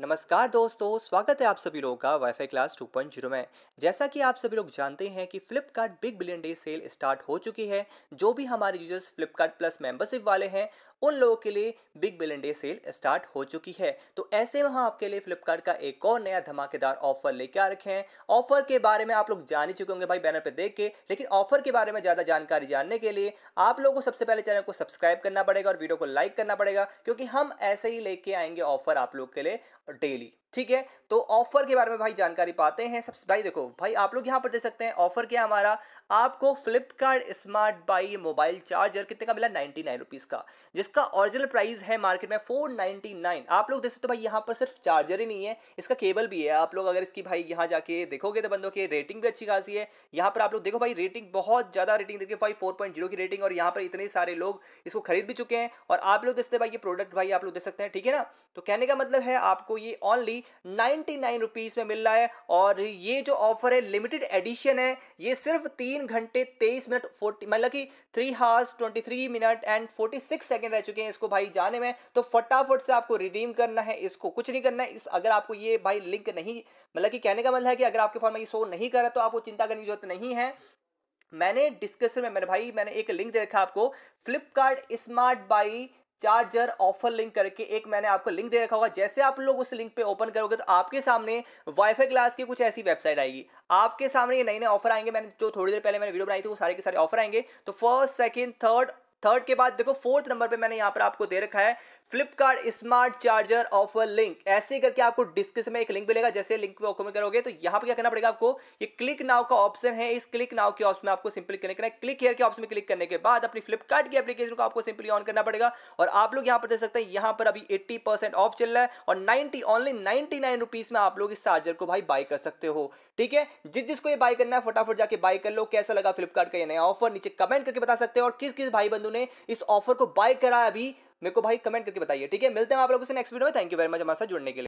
नमस्कार दोस्तों स्वागत है आप सभी लोगों का वाईफाई क्लास 2.0 में जैसा कि आप सभी लोग जानते हैं कि Flipkart big billion day sale start हो चुकी है जो भी हमारे यूजर्स फ्लिपकार्ट प्लस मेंबरशिप वाले हैं उन लोगों के लिए big billion day sale start हो चुकी है तो ऐसे में हम आपके लिए फ्लिपकार्ट का एक और नया धमाकेदार ऑफर लेके आ रखे हैं ऑफर के बारे में आप लोग जान ही चुके होंगे भाई बैनर पर देख के लेकिन ऑफर के बारे में ज़्यादा जानकारी जानने के लिए आप लोगों को सबसे पहले चैनल को सब्सक्राइब करना पड़ेगा और वीडियो को लाइक करना पड़ेगा क्योंकि हम ऐसे ही लेके आएंगे ऑफर आप लोग के लिए डेली ठीक है तो ऑफर के बारे में भाई जानकारी पाते हैं सबसे भाई देखो भाई आप लोग यहाँ पर दे सकते हैं ऑफर क्या हमारा आपको Flipkart smart buy mobile charger कितने का मिला नाइनटी नाइन रुपीज़ का जिसका ओरिजिनल प्राइस है मार्केट में फोर नाइनटी नाइन आप लोग देख सकते हो भाई यहाँ पर सिर्फ चार्जर ही नहीं है इसका केबल भी है आप लोग अगर इसकी भाई यहाँ जाके देखोगे तो बंदों की रेटिंग भी अच्छी खासी है यहाँ पर आप लोग देखो भाई रेटिंग बहुत ज़्यादा रेटिंग देखिए भाई फोर पॉइंट जीरो की रेटिंग और यहाँ पर इतने सारे लोग इसको खरीद भी चुके हैं और आप लोग देखते भाई ये प्रोडक्ट भाई आप लोग देख सकते हैं ठीक है ना तो कहने का मतलब है आपको ये ओनली नाइन्टी नाइन रुपीज़ में मिल रहा है और ये जो ऑफर है लिमिटेड एडिशन है ये सिर्फ तीन घंटे तेईस मिनट फोर्टी मतलब कि three hours twenty three minute and forty six second रह चुके हैं इसको भाई जाने में तो फटाफट से आपको रिडीम करना है इसको कुछ नहीं करना है इस अगर आपको ये भाई लिंक नहीं मतलब कि कहने का मतलब है कि अगर आपके फोन में ये शो नहीं करा तो आपको चिंता करने की जरूरत नहीं है मैंने डिस्कशन में मेरे भाई मैंने एक लिंक दे रखा आपको Flipkart smart buy charger offer link करके एक मैंने आपको लिंक दे रखा होगा जैसे आप लोग उस लिंक पे ओपन करोगे तो आपके सामने वाईफाई क्लास की कुछ ऐसी वेबसाइट आएगी आपके सामने ये नए नए ऑफर आएंगे मैंने जो थोड़ी देर पहले मैंने वीडियो बनाई थी वो सारे के सारे ऑफर आएंगे तो फर्स्ट सेकंड थर्ड थर्ड के बाद देखो फोर्थ नंबर पे मैंने यहाँ पर आपको दे रखा है Flipkart smart charger offer link ऐसे करके आपको डिस्क्रिप्शन में एक लिंक मिलेगा जैसे लिंक पे में करोगे तो यहाँ पर क्या करना पड़ेगा आपको ये क्लिक नाव का ऑप्शन है इस क्लिक नाव के ऑप्शन में आपको सिंपली क्लिक करना है क्लिक हेयर के ऑप्शन में क्लिक करने के बाद अपनी फ्लिपकार्ट की एप्लीकेशन को आपको सिंपली ऑन करना पड़ेगा और आप लोग यहाँ पर देख सकते हैं यहाँ पर अभी एट्टी ऑफ चल रहा है और नाइनटी ऑनली नाइनटी में आप लोग इस चार्जर को भाई बाई कर सकते हो ठीक है जिस जिसको ये बाई करना है फटाफट जाके बाई कर लो कैसा लगा फ्लिपकार्ट का ये नया ऑफर नीचे कमेंट करके बता सकते हो और किस किस भाई बंधु ने इस ऑफर को बाय करा अभी मेरे को भाई कमेंट करके बताइए ठीक है मिलते हैं आप लोगों से नेक्स्ट वीडियो में थैंक यू वेरी मच हमारे साथ जुड़ने के लिए